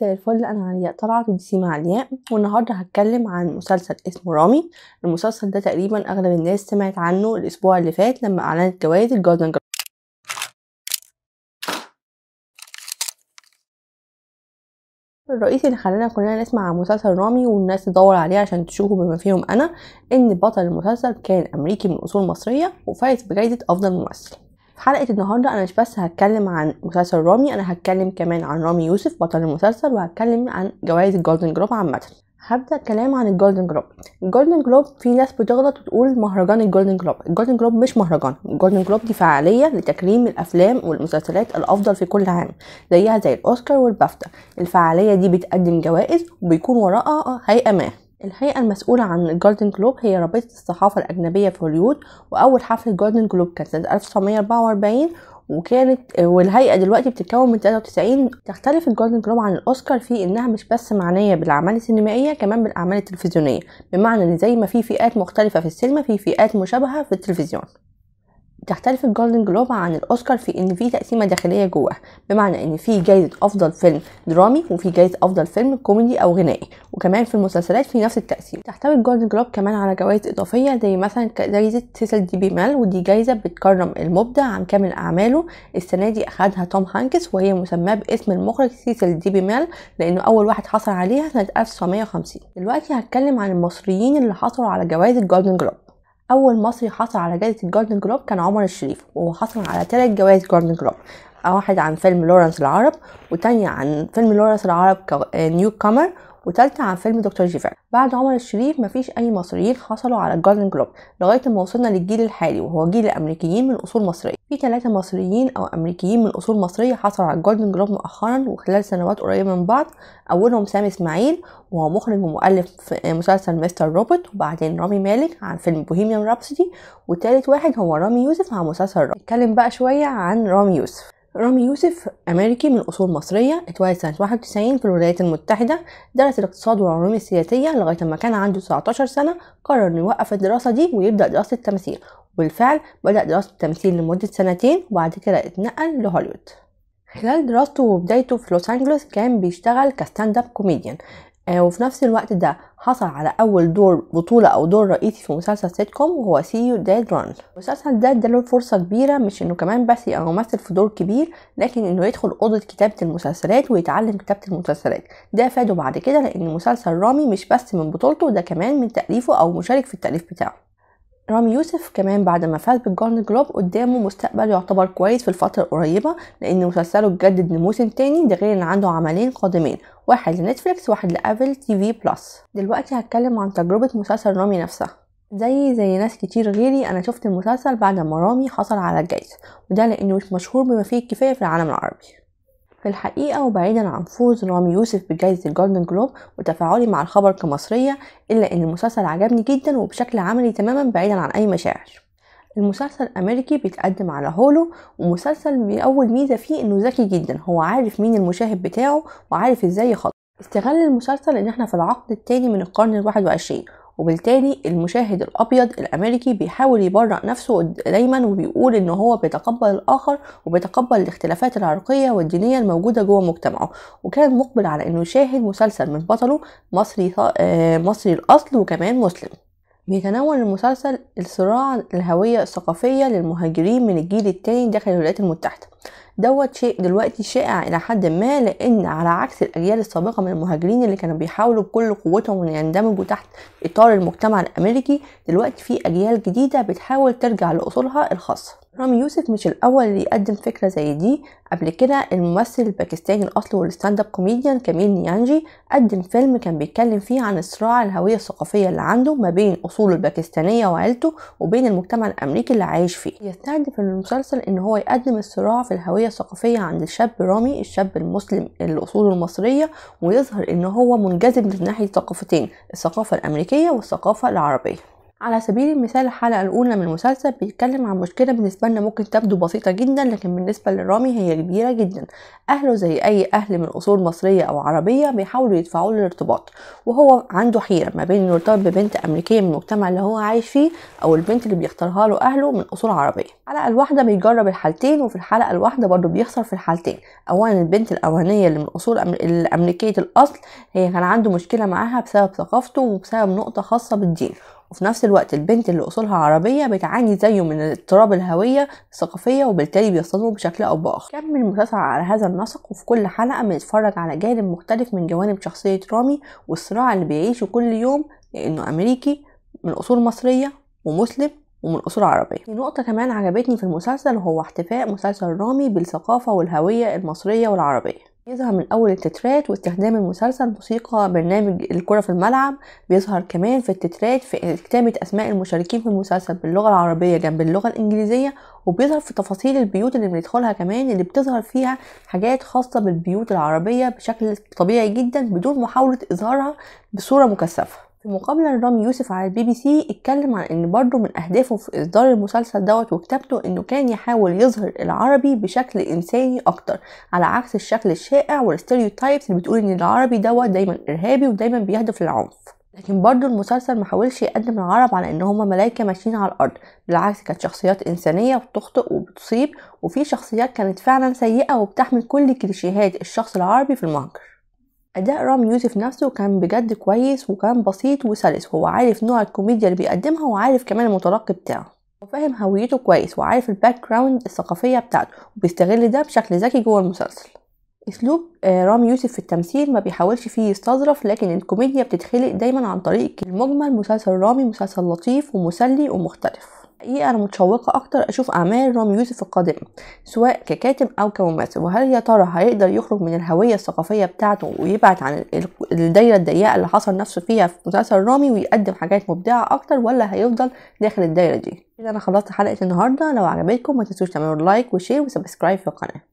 مساء الفل انا علياء طلعت ودي سيما علياء والنهارده هتكلم عن مسلسل اسمه رامي المسلسل ده تقريبا اغلب الناس سمعت عنه الاسبوع اللي فات لما اعلنت جوائز الجولدن الرئيسي اللي خلانا كلنا نسمع عن مسلسل رامي والناس تدور عليه عشان تشوفه بما فيهم انا ان بطل المسلسل كان امريكي من اصول مصريه وفايز بجائزه افضل ممثل في حلقة النهاردة أنا مش بس هتكلم عن مسلسل رامي أنا هتكلم كمان عن رامي يوسف بطل المسلسل وهتكلم عن جوائز الجولدن جلوب عامة هبدا الكلام عن الجولدن جلوب الجولدن جلوب في ناس بتغلط وتقول مهرجان الجولدن جلوب الجولدن جلوب مش مهرجان الجولدن جلوب دي فعاليه لتكريم الافلام والمسلسلات الافضل في كل عام زيها زي الاوسكار والبافتا الفعاليه دي بتقدم جوائز وبيكون وراءها هيئه ما الهيئة المسؤولة عن الجولدن جلوب هي رابطة الصحافة الأجنبية في هوليوود وأول حفلة جولدن جلوب كانت سنة 1944 وكانت والهيئة دلوقتي بتتكون من 93 تختلف الجولدن جلوب عن الأوسكار في إنها مش بس معنية بالأعمال السينمائية كمان بالأعمال التلفزيونية بمعنى إن زي ما في فئات مختلفة في السينما في فئات مشابهة في التلفزيون بتختلف الجولدن جلوب عن الاوسكار في ان في تقسيمه داخليه جواها بمعنى ان في جائزه افضل فيلم درامي وفي جائزه افضل فيلم كوميدي او غنائي وكمان في المسلسلات في نفس التقسيم تحتوي الجولدن جلوب كمان على جوائز اضافيه زي مثلا جائزه سيسل دي بي مال ودي جائزه بتكرم المبدع عن كامل اعماله السنه دي اخدها توم هانكس وهي مسماه باسم المخرج سيسل دي بي مال لانه اول واحد حصل عليها سنه 1950 دلوقتي هتكلم عن المصريين اللي حصلوا على جوائز الجولدن جلوب اول مصري حصل على جائزه الجولدن جلوب كان عمر الشريف وهو حصل على ثلاث جوائز جولدن جلوب واحد عن فيلم لورنس العرب وتانية عن فيلم لورنس العرب نيو كامر وتالتة عن فيلم دكتور جيفر بعد عمر الشريف مفيش أي مصريين حصلوا على الجولدن جلوب لغاية ما وصلنا للجيل الحالي وهو جيل الأمريكيين من أصول مصرية في ثلاثة مصريين أو أمريكيين من أصول مصرية حصلوا على الجولدن جلوب مؤخرا وخلال سنوات قريبة من بعض أولهم سامي إسماعيل وهو مخرج ومؤلف مسلسل مستر روبوت وبعدين رامي مالك عن فيلم بوهيميان رابسدي وتالت واحد هو رامي يوسف عن مسلسل روبوت نتكلم بقى شوية عن رامي يوسف رامي يوسف أمريكي من أصول مصرية اتولد سنة 91 في الولايات المتحدة درس الاقتصاد والعلوم السياسية لغاية ما كان عنده 19 سنة قرر إنه يوقف الدراسة دي ويبدأ دراسة التمثيل وبالفعل بدأ دراسة التمثيل لمدة سنتين وبعد كده اتنقل لهوليوود خلال دراسته وبدايته في لوس أنجلوس كان بيشتغل كستاند اب كوميديان آه، وفي نفس الوقت ده حصل على أول دور بطولة أو دور رئيسي في مسلسل سيت كوم وهو سي يو ديد ران المسلسل ده اداله فرصة كبيرة مش إنه كمان بس يبقى ممثل في دور كبير لكن إنه يدخل أوضة كتابة المسلسلات ويتعلم كتابة المسلسلات ده فاده بعد كده لأن مسلسل رامي مش بس من بطولته ده كمان من تأليفه أو مشارك في التأليف بتاعه رامي يوسف كمان بعد ما فاز بالجولدن جلوب قدامه مستقبل يعتبر كويس في الفترة القريبة لأن مسلسله اتجدد لموسم تاني ده غير إن عنده عملين قادمين واحد لنتفليكس وواحد لأبل تي في بلس دلوقتي هتكلم عن تجربة مسلسل رامي نفسها زي زي ناس كتير غيري أنا شفت المسلسل بعد ما رامي حصل على الجايزة وده لأنه مش مشهور بما فيه الكفاية في العالم العربي في الحقيقة وبعيدا عن فوز رامي يوسف بجائزة الجولدن جلوب وتفاعلي مع الخبر كمصرية إلا إن المسلسل عجبني جدا وبشكل عملي تماما بعيدا عن أي مشاعر المسلسل أمريكي بيتقدم على هولو ومسلسل أول ميزة فيه إنه ذكي جدا هو عارف مين المشاهد بتاعه وعارف إزاي يخطط استغل المسلسل إن إحنا في العقد التاني من القرن الواحد وعشرين وبالتالي المشاهد الابيض الامريكي بيحاول يبرأ نفسه دايما وبيقول ان هو بيتقبل الاخر وبيتقبل الاختلافات العرقيه والدينيه الموجوده جوه مجتمعه وكان مقبل على انه يشاهد مسلسل من بطله مصري آه، مصري الاصل وكمان مسلم بيتناول المسلسل الصراع الهوية الثقافية للمهاجرين من الجيل التاني داخل الولايات المتحدة دوت شيء دلوقتي شائع الى حد ما لان على عكس الاجيال السابقه من المهاجرين اللي كانوا بيحاولوا بكل قوتهم ان يندمجوا تحت اطار المجتمع الامريكي دلوقتي في اجيال جديده بتحاول ترجع لاصولها الخاصه رامي يوسف مش الاول اللي يقدم فكره زي دي قبل كده الممثل الباكستاني الاصلي والستاند اب كوميديان كميل نيانجي قدم فيلم كان بيتكلم فيه عن صراع الهويه الثقافيه اللي عنده ما بين اصوله الباكستانيه وعيلته وبين المجتمع الامريكي اللي عايش فيه يستهدف المسلسل ان هو يقدم الصراع في الهوية الثقافية عند الشاب رامي الشاب المسلم الأصول المصرية ويظهر إن هو منجذب ناحية ثقافتين الثقافة الأمريكية والثقافة العربية على سبيل المثال الحلقة الأولى من المسلسل بيتكلم عن مشكلة بالنسبة لنا ممكن تبدو بسيطة جدا لكن بالنسبة لرامي هي كبيرة جدا أهله زي أي أهل من أصول مصرية أو عربية بيحاولوا يدفعوا الارتباط وهو عنده حيرة ما بين إنه يرتبط ببنت أمريكية من المجتمع اللي هو عايش فيه أو البنت اللي بيختارها له أهله من أصول عربية الحلقة الواحدة بيجرب الحالتين وفي الحلقة الواحدة برضه بيخسر في الحالتين أولا البنت الأولانية اللي من أصول أمريكية الأصل هي كان عنده مشكلة معاها بسبب ثقافته وبسبب نقطة خاصة بالدين وفي نفس الوقت البنت اللي اصولها عربيه بتعاني زيه من اضطراب الهويه الثقافيه وبالتالي بيصطدموا بشكل او باخر كمل المسلسل على هذا النسق وفي كل حلقه بنتفرج على جانب مختلف من جوانب شخصيه رامي والصراع اللي بيعيشه كل يوم لانه امريكي من اصول مصريه ومسلم ومن أصول عربية نقطة كمان عجبتني في المسلسل هو احتفاء مسلسل رامي بالثقافة والهوية المصرية والعربية بيظهر من أول التترات واستخدام المسلسل موسيقى برنامج الكرة في الملعب بيظهر كمان في التترات في كتابة أسماء المشاركين في المسلسل باللغة العربية جنب اللغة الإنجليزية وبيظهر في تفاصيل البيوت اللي بندخلها كمان اللي بتظهر فيها حاجات خاصة بالبيوت العربية بشكل طبيعي جدا بدون محاولة إظهارها بصورة مكثفة في مقابلة لرامي يوسف على البي بي سي اتكلم عن ان برضه من اهدافه في اصدار المسلسل دوت وكتابته انه كان يحاول يظهر العربي بشكل انساني اكتر على عكس الشكل الشائع والستيريوتايبس اللي بتقول ان العربي دوت دايما ارهابي ودايما بيهدف للعنف لكن برضه المسلسل محاولش يقدم العرب على ان هما ملايكة ماشيين على الارض بالعكس كانت شخصيات انسانية بتخطئ وبتصيب وفي شخصيات كانت فعلا سيئة وبتحمل كل كليشيهات الشخص العربي في المهجر اداء رامي يوسف نفسه كان بجد كويس وكان بسيط وسلس هو عارف نوع الكوميديا اللي بيقدمها وعارف كمان المتلقي بتاعه وفاهم هويته كويس وعارف الباك جراوند الثقافيه بتاعته وبيستغل ده بشكل ذكي جوه المسلسل اسلوب آه، رامي يوسف في التمثيل ما بيحاولش فيه يستظرف لكن الكوميديا بتتخلق دايما عن طريق المجمل مسلسل رامي مسلسل لطيف ومسلي ومختلف حقيقة أنا متشوقة أكتر أشوف أعمال رامي يوسف القادمة سواء ككاتب أو كممثل وهل يا ترى هيقدر يخرج من الهوية الثقافية بتاعته ويبعد عن الدايرة الضيقة اللي حصل نفسه فيها في مسلسل رامي ويقدم حاجات مبدعة أكتر ولا هيفضل داخل الدايرة دي كده أنا خلصت حلقة النهاردة لو عجبتكم ما تنسوش تعملوا لايك وشير وسبسكرايب في القناة